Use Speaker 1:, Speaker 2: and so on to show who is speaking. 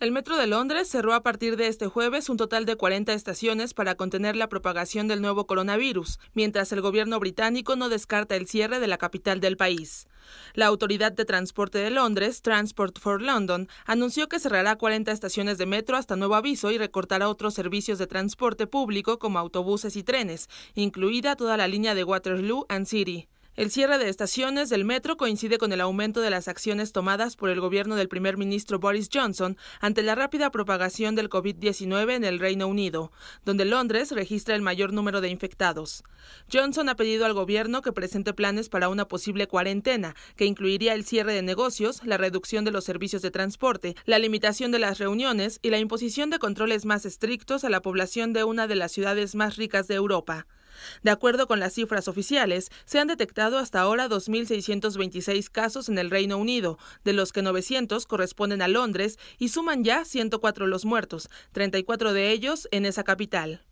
Speaker 1: El Metro de Londres cerró a partir de este jueves un total de 40 estaciones para contener la propagación del nuevo coronavirus, mientras el gobierno británico no descarta el cierre de la capital del país. La Autoridad de Transporte de Londres, Transport for London, anunció que cerrará 40 estaciones de metro hasta nuevo aviso y recortará otros servicios de transporte público como autobuses y trenes, incluida toda la línea de Waterloo and City. El cierre de estaciones del metro coincide con el aumento de las acciones tomadas por el gobierno del primer ministro Boris Johnson ante la rápida propagación del COVID-19 en el Reino Unido, donde Londres registra el mayor número de infectados. Johnson ha pedido al gobierno que presente planes para una posible cuarentena, que incluiría el cierre de negocios, la reducción de los servicios de transporte, la limitación de las reuniones y la imposición de controles más estrictos a la población de una de las ciudades más ricas de Europa. De acuerdo con las cifras oficiales, se han detectado hasta ahora 2.626 casos en el Reino Unido, de los que 900 corresponden a Londres y suman ya 104 los muertos, 34 de ellos en esa capital.